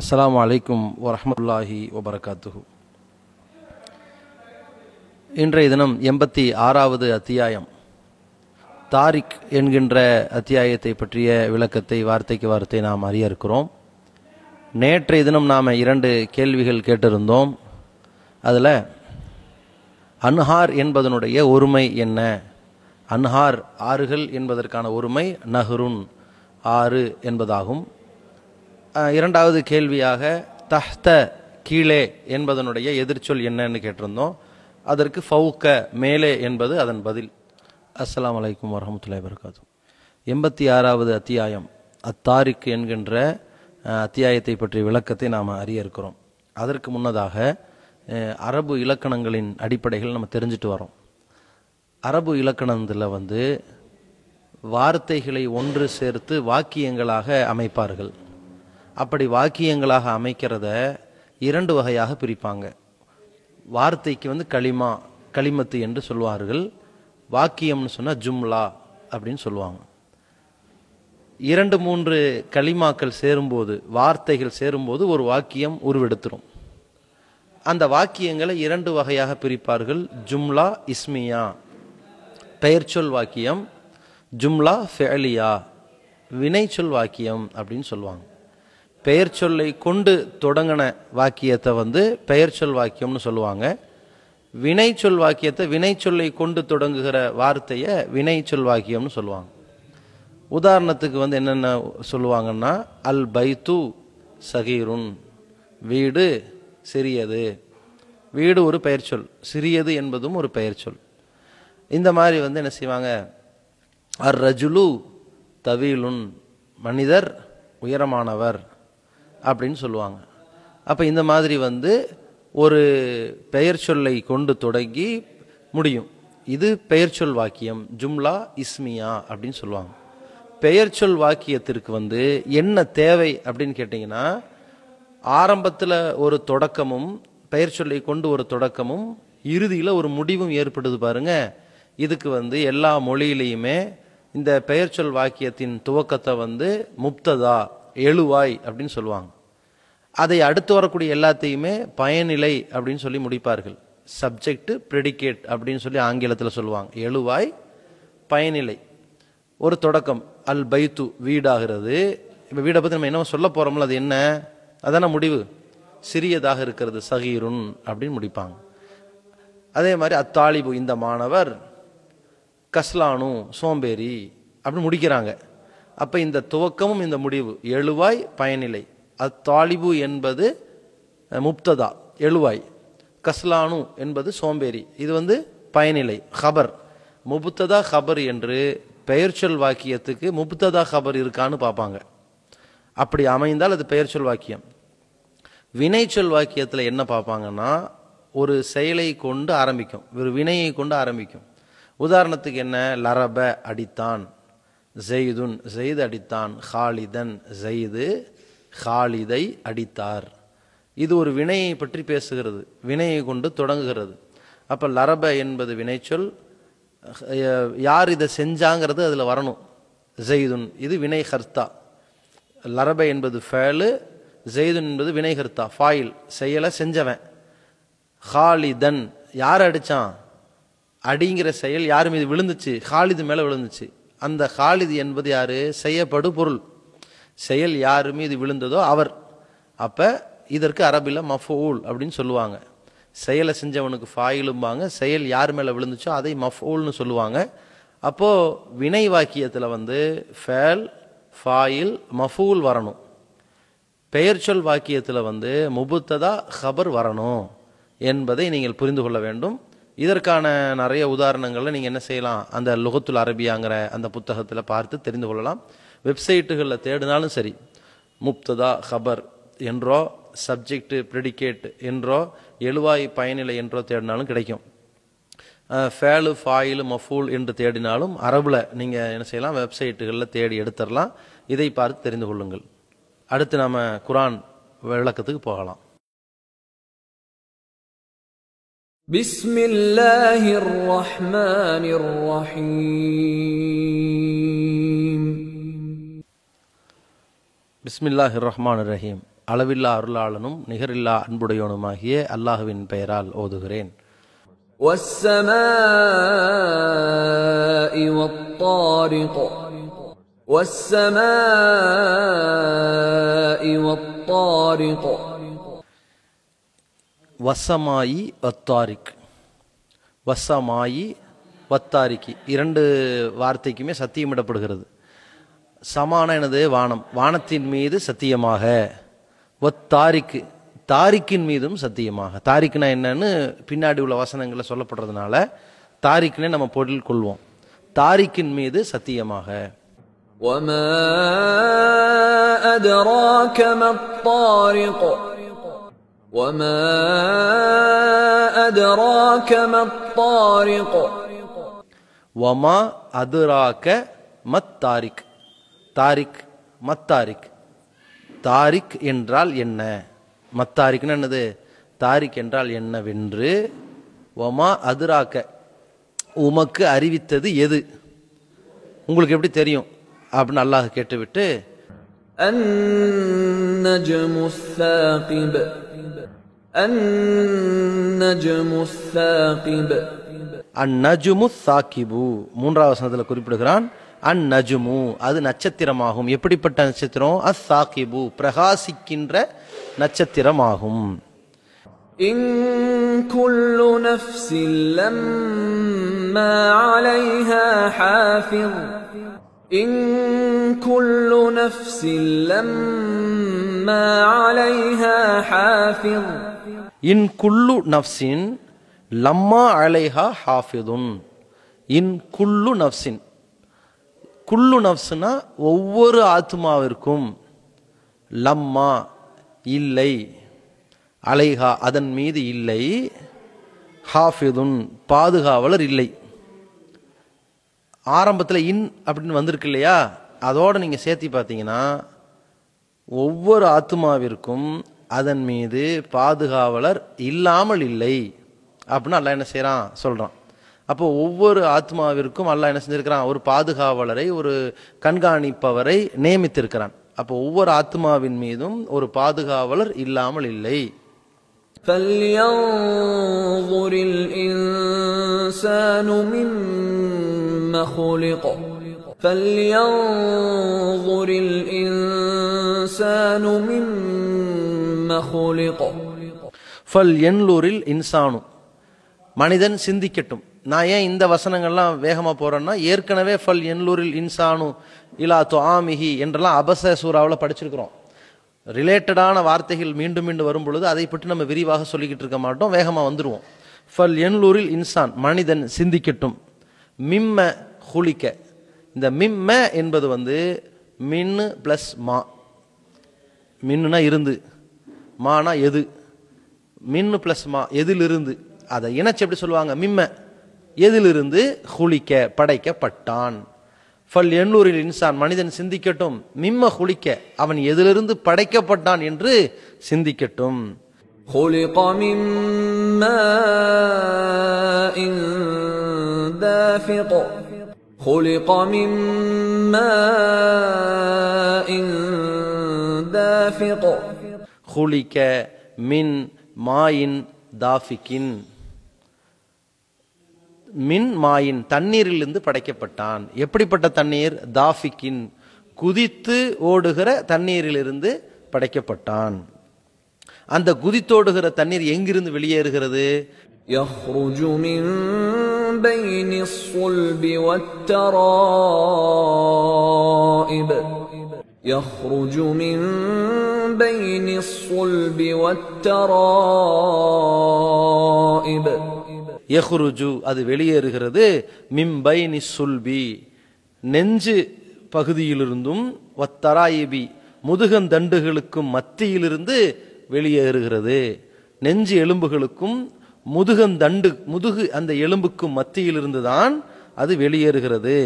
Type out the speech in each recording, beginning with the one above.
அஸ்லாம் அலைக்கும் வரமத்துல்லாஹி வபரகாத்துஹு இன்றைய தினம் எண்பத்தி ஆறாவது அத்தியாயம் தாரிக் என்கின்ற அத்தியாயத்தை பற்றிய விளக்கத்தை வார்த்தைக்கு வார்த்தை நாம் அறிய இருக்கிறோம் நேற்றைய தினம் நாம் இரண்டு கேள்விகள் கேட்டிருந்தோம் அதில் அன்ஹார் என்பதனுடைய ஒருமை என்ன அன்ஹார் ஆறுகள் என்பதற்கான ஒருமை நஹ்ருன் ஆறு என்பதாகும் இரண்டாவது கேள்வியாக தஹ்த கீழே என்பதனுடைய எதிர்ச்சொல் என்னன்னு கேட்டிருந்தோம் அதற்கு ஃபவுக்க மேலே என்பது அதன் பதில் அஸ்லாம் வலைக்கம் வரமத்துல வர்க்காது எண்பத்தி ஆறாவது அத்தியாயம் அத்தாரிக் என்கின்ற அத்தியாயத்தை பற்றிய விளக்கத்தை நாம் அறிய இருக்கிறோம் அதற்கு முன்னதாக அரபு இலக்கணங்களின் அடிப்படைகள் நம்ம தெரிஞ்சுட்டு வரோம் அரபு இலக்கணத்தில் வந்து வார்த்தைகளை ஒன்று சேர்த்து வாக்கியங்களாக அமைப்பார்கள் அப்படி வாக்கியங்களாக அமைக்கிறத இரண்டு வகையாக பிரிப்பாங்க வார்த்தைக்கு வந்து களிமா களிமத்து என்று சொல்வார்கள் வாக்கியம்னு சொன்னால் ஜும்லா அப்படின்னு சொல்லுவாங்க இரண்டு மூன்று களிமாக்கள் சேரும்போது வார்த்தைகள் சேரும்போது ஒரு வாக்கியம் உருவெடுத்துரும் அந்த வாக்கியங்களை இரண்டு வகையாக பிரிப்பார்கள் ஜும்லா இஸ்மியா பெயர்ச்சொல் வாக்கியம் ஜும்லா ஃபெலியா வினைச்சொல் வாக்கியம் அப்படின்னு சொல்லுவாங்க பெயர் சொல்லை கொண்டு தொடங்கின வாக்கியத்தை வந்து பெயர் சொல் வாக்கியம்னு சொல்லுவாங்க வினை சொல் வாக்கியத்தை வினை சொல்லை கொண்டு தொடங்குகிற வார்த்தையை வினை சொல் வாக்கியம்னு சொல்லுவாங்க உதாரணத்துக்கு வந்து என்னென்ன சொல்லுவாங்கன்னா அல் பைத்து சகீருன் வீடு சிறியது வீடு ஒரு பெயர் சொல் சிறியது என்பதும் ஒரு பெயர் சொல் இந்த மாதிரி வந்து என்ன செய்வாங்க அர் ரஜுலு தவிலுன் மனிதர் உயரமானவர் அப்படின்னு சொல்லுவாங்க அப்போ இந்த மாதிரி வந்து ஒரு பெயர் சொல்லை கொண்டு தொடங்கி முடியும் இது பெயர் சொல் வாக்கியம் ஜும்லா இஸ்மியா அப்படின்னு சொல்லுவாங்க பெயர் சொல் வாக்கியத்திற்கு வந்து என்ன தேவை அப்படின்னு கேட்டிங்கன்னா ஆரம்பத்தில் ஒரு தொடக்கமும் பெயர் சொல்லை கொண்டு ஒரு தொடக்கமும் இறுதியில் ஒரு முடிவும் ஏற்படுது பாருங்க இதுக்கு வந்து எல்லா மொழியிலையுமே இந்த பெயர் சொல் வாக்கியத்தின் துவக்கத்தை வந்து முப்ததா எழுவாய் அப்படின்னு சொல்லுவாங்க அதை அடுத்து வரக்கூடிய எல்லாத்தையுமே பயனிலை அப்படின்னு சொல்லி முடிப்பார்கள் சப்ஜெக்ட் ப்ரெடிகேட் அப்படின்னு சொல்லி ஆங்கிலத்தில் சொல்லுவாங்க எழுவாய் பயனிலை ஒரு தொடக்கம் அல் பைத்து வீடாகிறது இப்போ வீடை பற்றி நம்ம என்ன சொல்ல போகிறோம்ல அது என்ன அதான முடிவு சிறியதாக இருக்கிறது சகீருன் அப்படின்னு முடிப்பாங்க அதே மாதிரி அத்தாலிபு இந்த மாணவர் கஸ்லானு சோம்பேறி அப்படின்னு முடிக்கிறாங்க அப்போ இந்த துவக்கமும் இந்த முடிவு எழுவாய் பயனிலை அத்தாலிபு என்பது முப்ததா எழுவாய் கஸ்லானு என்பது சோம்பேறி இது வந்து பயனிலை ஹபர் முபுத்ததா ஹபர் என்று பெயர்ச்சொல் வாக்கியத்துக்கு முபுத்ததா ஹபர் இருக்கான்னு பார்ப்பாங்க அப்படி அமைந்தால் அது பெயர்ச்சொல் வாக்கியம் வினைச்சொல் வாக்கியத்தில் என்ன பார்ப்பாங்கன்னா ஒரு செயலை கொண்டு ஆரம்பிக்கும் ஒரு வினையை கொண்டு ஆரம்பிக்கும் உதாரணத்துக்கு என்ன லரப அடித்தான் ஜெயிதுன் ஜெய்து அடித்தான் ஹாலிதன் ஜெயிது ஹாலிதை அடித்தார் இது ஒரு வினையை பற்றி பேசுகிறது வினையை கொண்டு தொடங்குகிறது அப்போ லரப என்பது வினைச்சொல் யார் இதை செஞ்சாங்கிறது அதில் வரணும் ஜெய்துன் இது வினை ஹர்த்தா லரப என்பது ஃபேலு ஜெய்துன் என்பது வினை ஹர்த்தா ஃபாயில் செயலை செஞ்சவன் ஹாலிதன் யார் அடித்தான் அடிங்கிற செயல் யார் மீது விழுந்துச்சு ஹாலிது மேலே விழுந்துச்சு அந்த ஹாலிது என்பது யார் செய்யப்படு பொருள் செயல் யார் மீது விழுந்ததோ அவர் அப்போ இதற்கு அரபில் மஃபூல் அப்படின்னு சொல்லுவாங்க செயலை செஞ்சவனுக்கு ஃபாயிலும்பாங்க செயல் யார் மேலே விழுந்துச்சோ அதை மஃபூல்னு சொல்லுவாங்க அப்போது வினை வாக்கியத்தில் வந்து ஃபேல் ஃபாயில் மஃபூல் வரணும் பெயர்ச்சொல் வாக்கியத்தில் வந்து முபுத்ததா ஹபர் வரணும் என்பதை நீங்கள் புரிந்து கொள்ள வேண்டும் இதற்கான நிறைய உதாரணங்களை நீங்கள் என்ன செய்யலாம் அந்த லுகத்துல் அரபியாங்கிற அந்த புத்தகத்தில் பார்த்து தெரிந்து கொள்ளலாம் வெப்சைட்டுகளில் தேடினாலும் சரி முப்ததா ஹபர் என்றோ சப்ஜெக்டு ப்ரெடிகேட் என்றோ எழுவாய் பயனிலை என்றோ தேடினாலும் கிடைக்கும் ஃபேலு ஃபாயில் மஃபூல் என்று தேடினாலும் அரபில் நீங்கள் என்ன செய்யலாம் வெப்சைட்டுகளில் தேடி எடுத்துடலாம் இதை பார்த்து தெரிந்து கொள்ளுங்கள் அடுத்து நம்ம குரான் விளக்கத்துக்கு போகலாம் بسم الله الرحمن الرحيم பிஸ்மில்லாஹ் ரஹ்மான் ரஹீம் அளவில்லா அருளாளனும் நிகரில்லா அன்புடையவனுமாகிய அல்லாஹுவின் பெயரால் ஓதுகிறேன் வசமாயி வத்தாரிக் வசமாயி வத்தாரிக்கு இரண்டு வார்த்தைக்குமே சத்தியமிடப்படுகிறது சமான எனது வானம் வானத்தின் மீது சத்தியமாக தாரிக்கு தாரிக்கின் மீதும் சத்தியமாக தாரிக்குனா என்னன்னு பின்னாடி உள்ள வசனங்களில் சொல்லப்படுறதுனால தாரிக்குனே நம்ம பொருள் கொள்வோம் தாரிக்கின் மீது சத்தியமாக அதுராக மத் மத்தாரிக் தாரிக் மத்தாரிக் தாரிக் என்றால் என்ன மத்தாரிக்னு என்னது தாரிக் என்றால் என்னவென்று ஒமா அதுராக்க உமக்கு அறிவித்தது எது உங்களுக்கு எப்படி தெரியும் அப்படின்னு அல்லாஹ் கேட்டுவிட்டு அந்நஜுமு சாக்கிபு மூன்றாவது குறிப்பிடுகிறான் அன் நஜுமு அது நட்சத்திரமாகும் எப்படிப்பட்ட நட்சத்திரம் அஸ் சாகிபு பிரகாசிக்கின்ற நட்சத்திரமாகும் இன் குல்லு நஃப்சின் லம்மா அலைஹா ஹாஃபிதுன் இன் குல்லு நஃப்சின் குள்ளு நப்சுனா ஒவ்வொரு ஆத்மாவிற்கும் லம்மா இல்லை அலைஹா அதன் மீது இல்லை ஹாஃபிதுன் பாதுகாவலர் இல்லை ஆரம்பத்தில் இன் அப்படின்னு வந்திருக்கு இல்லையா அதோடு நீங்கள் சேர்த்தி பார்த்தீங்கன்னா ஒவ்வொரு ஆத்மாவிற்கும் அதன் மீது பாதுகாவலர் இல்லாமல் இல்லை அப்படின்னு அல்ல என்ன செய்கிறான் சொல்கிறான் அப்போ ஒவ்வொரு ஆத்மாவிற்கும் அல்லாஹ் என்ன செஞ்சிருக்கிறான் ஒரு பாதுகாவலரை ஒரு கண்காணிப்பவரை நியமித்திருக்கிறான் அப்போ ஒவ்வொரு ஆத்மாவின் மீதும் ஒரு பாதுகாவலர் இல்லாமல் இல்லை فلينظر الإنسان மனிதன் சிந்திக்கட்டும் நான் ஏன் இந்த வசனங்கள்லாம் வேகமாக போகிறேன்னா ஏற்கனவே ஃபல் என்லூரில் இன்சானு இலா தோ ஆமிஹி என்றெல்லாம் அபச சூறாவில் படிச்சிருக்கிறோம் ரிலேட்டடான வார்த்தைகள் மீண்டும் மீண்டும் வரும் பொழுது அதை பற்றி நம்ம விரிவாக சொல்லிக்கிட்டு இருக்க மாட்டோம் வேகமாக வந்துடுவோம் ஃபல் என்லூரில் இன்சான் மனிதன் சிந்திக்கட்டும் மிம்ம ஹூலிக்க இந்த மிம்ம என்பது வந்து மின்னு ப்ளஸ் மா மின்னுனா இருந்து மானா எது மின்னு ப்ளஸ் மா எதிலிருந்து அதை இணைச்சு எப்படி சொல்லுவாங்க மிம்ம எதிலிருந்து குளிக்க படைக்கப்பட்டான் ஃபல் எண்ணூரில் இன்சான் மனிதன் சிந்திக்கட்டும் மிம்ம குளிக்க அவன் எதிலிருந்து படைக்கப்பட்டான் என்று சிந்திக்கட்டும் خلق من ماء دافق خلق من ماء دافق خلق من ماء دافق மின் மாயின் தண்ணீரிலிருந்து படைக்கப்பட்டான் எப்படிப்பட்ட தண்ணீர் தாஃபிக்கின் குதித்து ஓடுகிற தண்ணீரிலிருந்து படைக்கப்பட்டான் அந்த குதித்தோடுகிற தண்ணீர் எங்கிருந்து வெளியேறுகிறது يخرج من بين الصلب எஹுருஜு அது வெளியேறுகிறது மிம்பை நிசுல்பி நெஞ்சு பகுதியிலிருந்தும் வத்தராயிபி தண்டுகளுக்கும் மத்தியிலிருந்து வெளியேறுகிறது நெஞ்சு எலும்புகளுக்கும் முதுகந்தண்டு முதுகு அந்த எலும்புக்கும் மத்தியிலிருந்து தான் அது வெளியேறுகிறது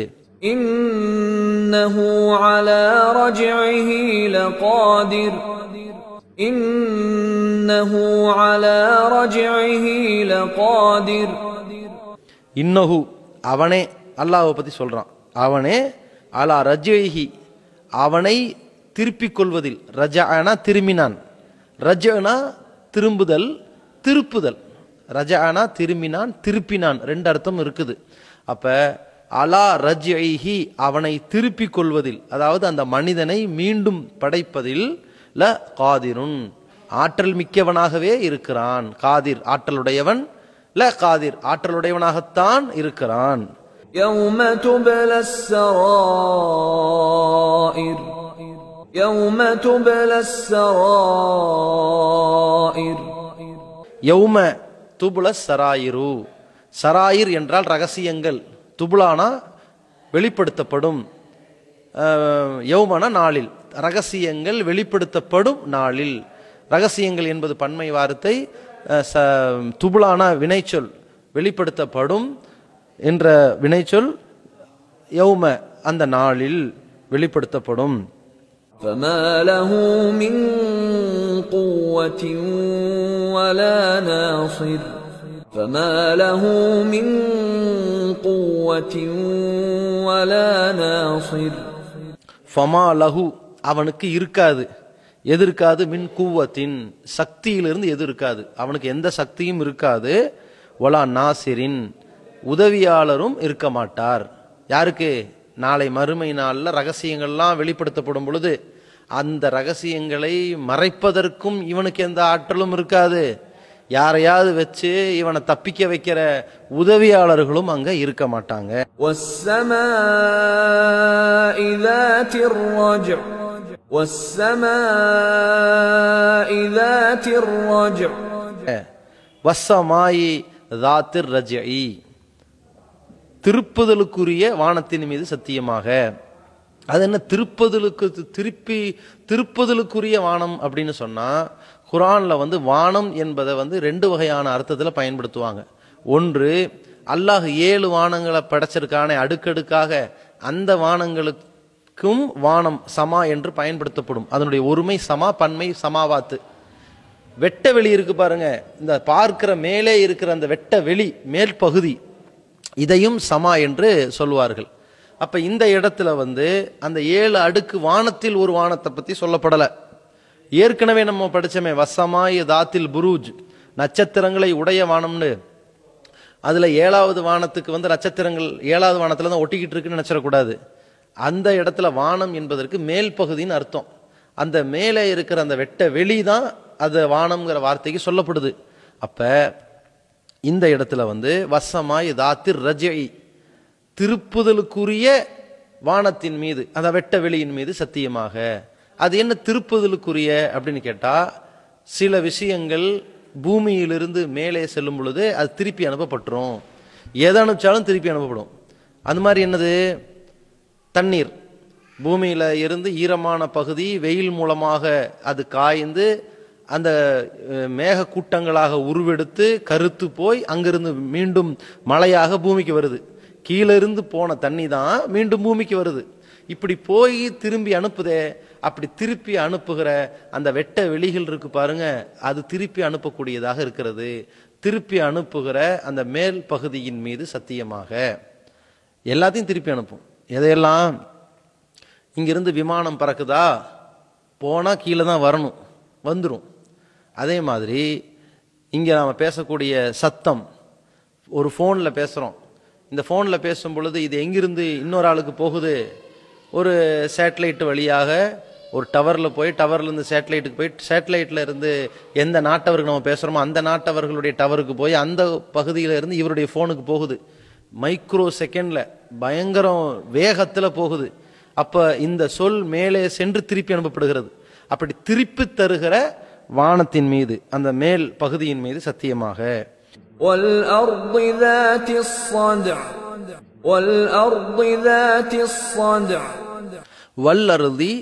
இன்னஹு அலா ரஜ்இஹி லகாதிர் இன்னஹு அலா ரஜிஹி லகாதிர் இன்னஹு அவனே அல்லாஹ்வை பற்றி சொல்கிறான் அவனே அலா ரஜ்ஜைஹி அவனை திருப்பிக் கொள்வதில் ரஜானா திரும்பினான் ரஜனா திரும்புதல் திருப்புதல் ரஜானா திரும்பினான் திருப்பினான் ரெண்டு அர்த்தம் இருக்குது அப்போ அலா ரஜ்ஹி அவனை திருப்பிக் கொள்வதில் அதாவது அந்த மனிதனை மீண்டும் படைப்பதில் ல காதிருன் ஆற்றல் மிக்கவனாகவே இருக்கிறான் காதிர் ஆற்றலுடையவன் ல காதிர் ஆற்றலுடையவனாகத்தான் இருக்கிறான் يوم تبلى السرائر துபுல சராயிரு சராயிர் என்றால் ரகசியங்கள் துபுலானா வெளிப்படுத்தப்படும் யௌமன நாளில் ரகசியங்கள் வெளிப்படுத்தப்படும் நாளில் ரகசியங்கள் என்பது பன்மை வார்த்தை ச துபுலான வினைச்சொல் வெளிப்படுத்தப்படும் என்ற வினைச்சொல் யௌம அந்த நாளில் வெளிப்படுத்தப்படும் ஃபமா லஹு அவனுக்கு இருக்காது எது இருக்காது மின் கூவத்தின் சக்தியிலிருந்து எது இருக்காது அவனுக்கு எந்த சக்தியும் இருக்காது ஒலா நாசிரின் உதவியாளரும் இருக்க மாட்டார் யாருக்கு நாளை மறுமை நாளில் ரகசியங்கள்லாம் வெளிப்படுத்தப்படும் பொழுது அந்த ரகசியங்களை மறைப்பதற்கும் இவனுக்கு எந்த ஆற்றலும் இருக்காது யாரையாவது வச்சு இவனை தப்பிக்க வைக்கிற உதவியாளர்களும் அங்க இருக்க மாட்டாங்க வசமாயி தாத்திர் ரஜி திருப்புதலுக்குரிய வானத்தின் மீது சத்தியமாக அது என்ன திருப்பதலுக்கு திருப்பி திருப்பதலுக்குரிய வானம் அப்படின்னு சொன்னால் குரானில் வந்து வானம் என்பதை வந்து ரெண்டு வகையான அர்த்தத்தில் பயன்படுத்துவாங்க ஒன்று அல்லாஹ் ஏழு வானங்களை படைச்சிருக்கானே அடுக்கடுக்காக அந்த வானங்களுக்கு க்கும் வானம் சமா என்று பயன்படுத்தப்படும் அதனுடைய ஒருமை சமா பன்மை சமாவாத்து வெட்ட வெளி இருக்கு பாருங்க இந்த பார்க்கிற மேலே இருக்கிற அந்த வெட்ட வெளி மேல் பகுதி இதையும் சமா என்று சொல்வார்கள் அப்ப இந்த இடத்துல வந்து அந்த ஏழு அடுக்கு வானத்தில் ஒரு வானத்தை பத்தி சொல்லப்படலை ஏற்கனவே நம்ம படிச்சோமே வசமாய தாத்தில் புரூஜ் நட்சத்திரங்களை உடைய வானம்னு அதுல ஏழாவது வானத்துக்கு வந்து நட்சத்திரங்கள் ஏழாவது வானத்துல தான் ஒட்டிக்கிட்டு இருக்குன்னு நினைச்சிடக்கூடாது அந்த இடத்துல வானம் என்பதற்கு மேல் பகுதின்னு அர்த்தம் அந்த மேலே இருக்கிற அந்த வெட்ட வெளி தான் அது வானம்ங்கிற வார்த்தைக்கு சொல்லப்படுது அப்போ இந்த இடத்துல வந்து வசமாய் தாத்திர் ரஜை திருப்புதலுக்குரிய வானத்தின் மீது அந்த வெட்ட வெளியின் மீது சத்தியமாக அது என்ன திருப்புதலுக்குரிய அப்படின்னு கேட்டால் சில விஷயங்கள் பூமியிலிருந்து மேலே செல்லும் பொழுது அது திருப்பி அனுப்பப்பட்டுரும் எதை அனுப்பிச்சாலும் திருப்பி அனுப்பப்படும் அந்த மாதிரி என்னது தண்ணீர் பூமியில் இருந்து ஈரமான பகுதி வெயில் மூலமாக அது காய்ந்து அந்த மேகக்கூட்டங்களாக உருவெடுத்து கருத்து போய் அங்கிருந்து மீண்டும் மழையாக பூமிக்கு வருது கீழே இருந்து போன தண்ணி தான் மீண்டும் பூமிக்கு வருது இப்படி போய் திரும்பி அனுப்புதே அப்படி திருப்பி அனுப்புகிற அந்த வெட்ட வெளிகள் இருக்கு பாருங்க அது திருப்பி அனுப்பக்கூடியதாக இருக்கிறது திருப்பி அனுப்புகிற அந்த மேல் பகுதியின் மீது சத்தியமாக எல்லாத்தையும் திருப்பி அனுப்பும் எதையெல்லாம் இங்கேருந்து விமானம் பறக்குதா போனால் கீழே தான் வரணும் வந்துடும் அதே மாதிரி இங்கே நாம் பேசக்கூடிய சத்தம் ஒரு ஃபோனில் பேசுகிறோம் இந்த ஃபோனில் பேசும் பொழுது இது எங்கிருந்து இன்னொரு ஆளுக்கு போகுது ஒரு சேட்டலைட்டு வழியாக ஒரு டவரில் போய் டவர்லேருந்து சேட்டலைட்டுக்கு போய் சேட்டலைட்டில் இருந்து எந்த நாட்டவருக்கு நம்ம பேசுகிறோமோ அந்த நாட்டவர்களுடைய டவருக்கு போய் அந்த பகுதியிலேருந்து இவருடைய ஃபோனுக்கு போகுது மைக்ரோ செகண்டில் பயங்கரம் வேகத்தில் போகுது அப்போ இந்த சொல் மேலே சென்று திருப்பி அனுப்பப்படுகிறது அப்படி திருப்பி தருகிற வானத்தின் மீது அந்த மேல் பகுதியின் மீது சத்தியமாக வல்லருதி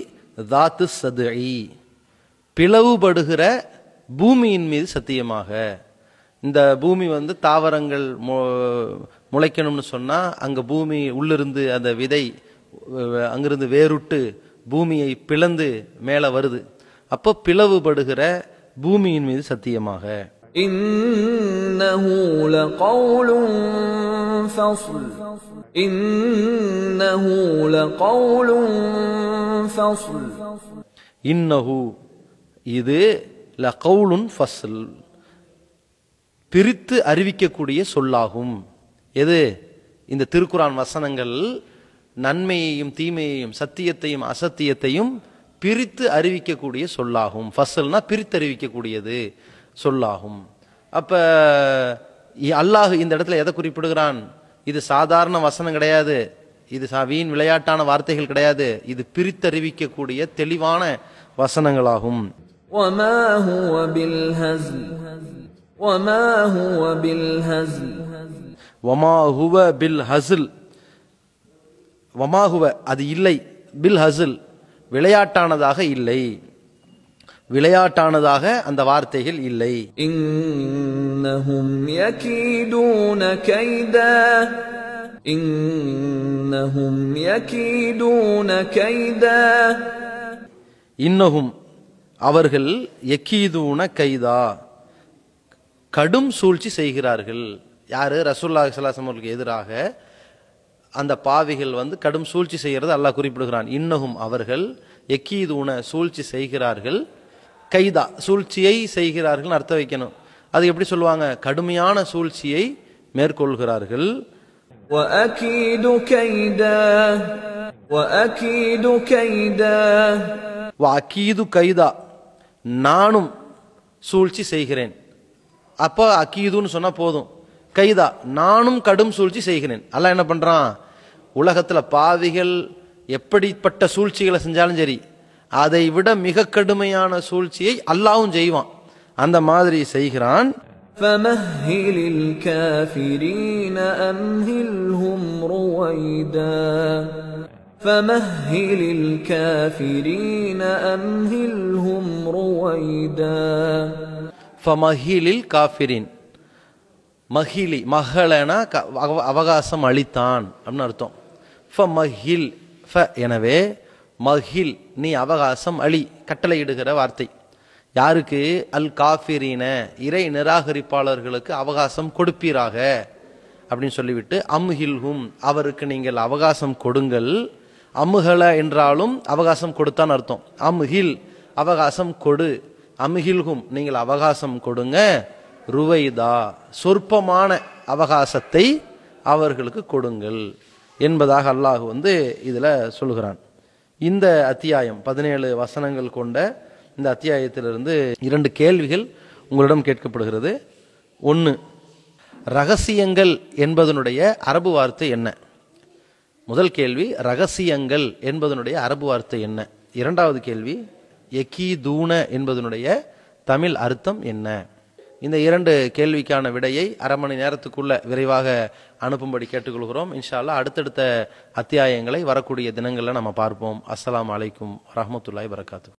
தாத்து சதுஐ பிளவுபடுகிற பூமியின் மீது சத்தியமாக இந்த பூமி வந்து தாவரங்கள் முளைக்கணும்னு சொன்னால் அங்கே பூமி உள்ளிருந்து அந்த விதை அங்கிருந்து வேறுட்டு பூமியை பிளந்து மேலே வருது அப்போ பிளவுபடுகிற பூமியின் மீது சத்தியமாக இன்னஹு இது கவுளுன் ஃபசல் பிரித்து அறிவிக்கக்கூடிய சொல்லாகும் எது இந்த திருக்குறான் வசனங்கள் நன்மையையும் தீமையையும் சத்தியத்தையும் அசத்தியத்தையும் பிரித்து அறிவிக்கக்கூடிய சொல்லாகும் ஃபசல்னா பிரித்து அறிவிக்கக்கூடியது சொல்லாகும் அப்போ அல்லாஹ் இந்த இடத்துல எதை குறிப்பிடுகிறான் இது சாதாரண வசனம் கிடையாது இது வீண் விளையாட்டான வார்த்தைகள் கிடையாது இது பிரித்தறிவிக்கக்கூடிய தெளிவான வசனங்களாகும் அது இல்லை பில் ஹசில் விளையாட்டானதாக இல்லை விளையாட்டானதாக அந்த வார்த்தைகள் இல்லை இன்னஹும் அவர்கள் எக்கீதூன கைதா கடும் சூழ்ச்சி செய்கிறார்கள் யார் ரசூல்லா சலாசம் அவர்களுக்கு எதிராக அந்த பாவிகள் வந்து கடும் சூழ்ச்சி செய்கிறது அல்லாஹ் குறிப்பிடுகிறான் இன்னகும் அவர்கள் எக்கீது உண சூழ்ச்சி செய்கிறார்கள் கைதா சூழ்ச்சியை செய்கிறார்கள் அர்த்தம் வைக்கணும் அது எப்படி சொல்லுவாங்க கடுமையான சூழ்ச்சியை மேற்கொள்கிறார்கள் கைதா நானும் சூழ்ச்சி செய்கிறேன் அப்போ அக்கீதுன்னு சொன்னால் போதும் கைதா நானும் கடும் சூழ்ச்சி செய்கிறேன் அல்ல என்ன பண்ணுறான் உலகத்தில் பாவிகள் எப்படிப்பட்ட சூழ்ச்சிகளை செஞ்சாலும் சரி அதை விட மிக கடுமையான சூழ்ச்சியை அல்லாவும் செய்வான் அந்த மாதிரி செய்கிறான் فمهل الكافرين أمهلهم رويدا ஃபமஹிலில் காஃபிரின் மஹிலி மகளனா அவகாசம் அளித்தான் அப்படின்னு அர்த்தம் ஃப மஹில் ஃப எனவே மஹில் நீ அவகாசம் அழி கட்டளையிடுகிற வார்த்தை யாருக்கு அல் காஃபிரீன இறை நிராகரிப்பாளர்களுக்கு அவகாசம் கொடுப்பீராக அப்படின்னு சொல்லிவிட்டு அம்ஹில் ஹும் அவருக்கு நீங்கள் அவகாசம் கொடுங்கள் அம்முகல என்றாலும் அவகாசம் கொடுத்தான் அர்த்தம் அம்ஹில் அவகாசம் கொடு அமிகில்கும் நீங்கள் அவகாசம் கொடுங்க ருவைதா சொற்பமான அவகாசத்தை அவர்களுக்கு கொடுங்கள் என்பதாக அல்லாஹ் வந்து இதில் சொல்கிறான் இந்த அத்தியாயம் பதினேழு வசனங்கள் கொண்ட இந்த அத்தியாயத்திலிருந்து இரண்டு கேள்விகள் உங்களிடம் கேட்கப்படுகிறது ஒன்று ரகசியங்கள் என்பதனுடைய அரபு வார்த்தை என்ன முதல் கேள்வி ரகசியங்கள் என்பதனுடைய அரபு வார்த்தை என்ன இரண்டாவது கேள்வி தூண என்பதனுடைய தமிழ் அர்த்தம் என்ன இந்த இரண்டு கேள்விக்கான விடையை அரை மணி நேரத்துக்குள்ள விரைவாக அனுப்பும்படி கேட்டுக்கொள்கிறோம் இன்ஷால்லா அடுத்தடுத்த அத்தியாயங்களை வரக்கூடிய தினங்களில் நம்ம பார்ப்போம் அஸ்லாம் வலைக்கும் வரமத்துல்லாய் வரகாத்து